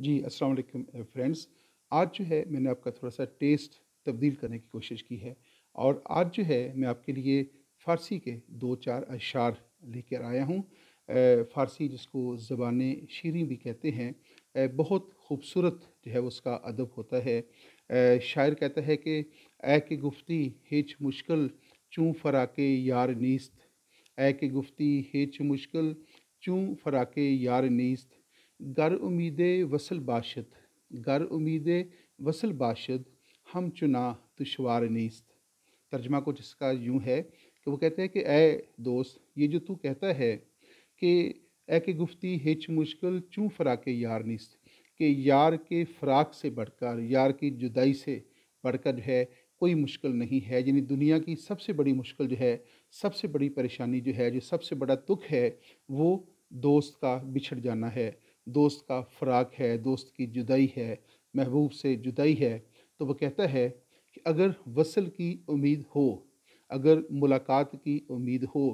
जी अस्सलाम वालेकुम फ्रेंड्स आज जो है मैंने आपका थोड़ा सा टेस्ट तब्दील करने की कोशिश की है और आज जो है मैं आपके लिए फ़ारसी के दो चार अशार लेकर आया हूँ फ़ारसी जिसको ज़बान शीरी भी कहते हैं बहुत खूबसूरत जो है उसका अदब होता है शायर कहता है कि ए के गुफ्ती हेच मुश्किल चूँ फराके यार नीस्त ए के गुफ्ती हेच मुश्किल चूँ फराके यार नीस्त गर उम्मीद वसल बाशद गर उम्मीद वसल बाशद हम चुना दुशवार नीस्त तर्जमा कुछ इसका यूँ है कि वो कहते हैं कि ए दोस्त ये जो तू कहता है कि ए के गुफ्ती हिच मुश्किल चूँ फ़राके यार नीस्त कि यार के फ़राक से बढ़कर यार की जुदाई से बढ़कर जो है कोई मुश्किल नहीं है यानी दुनिया की सबसे बड़ी मुश्किल जो है सबसे बड़ी परेशानी जो है जो सबसे बड़ा दुख है वो दोस्त का बिछड़ जाना है दोस्त का फ़राक है दोस्त की जुदाई है महबूब से जुदाई है तो वह कहता है कि अगर वसल की उम्मीद हो अगर मुलाकात की उम्मीद हो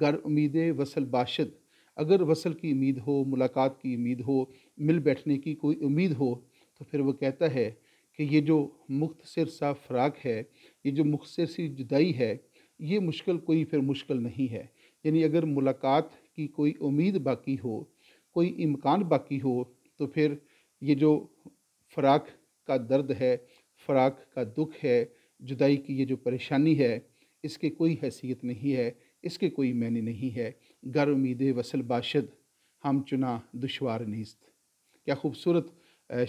गर उम्मीद वसल बाशद अगर वसल की उम्मीद हो मुलाकात की उम्मीद हो मिल बैठने की कोई उम्मीद हो तो फिर वह कहता है कि ये जो मुख्तर सा फ़राक है ये जो मुख्तर सी जुदाई है ये मुश्किल कोई फिर मुश्किल नहीं है यानी अगर मुलाकात की कोई उम्मीद बाकी हो कोई इम्कान बाकी हो तो फिर ये जो फ़राक का दर्द है फ़राक का दुख है जुदाई की ये जो परेशानी है इसके कोई हैसियत नहीं है इसके कोई मैने नहीं है गर उम्मीद वसल बाशद हम चुना दुशवार नीस्त क्या खूबसूरत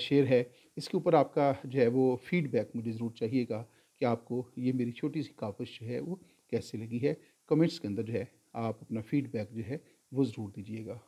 शेर है इसके ऊपर आपका जो है वो फीडबैक मुझे ज़रूर चाहिएगा कि आपको ये मेरी छोटी सी काविश जो है वो कैसी लगी है कमेंट्स के अंदर जो है आप अपना फीडबैक जो है वो ज़रूर दीजिएगा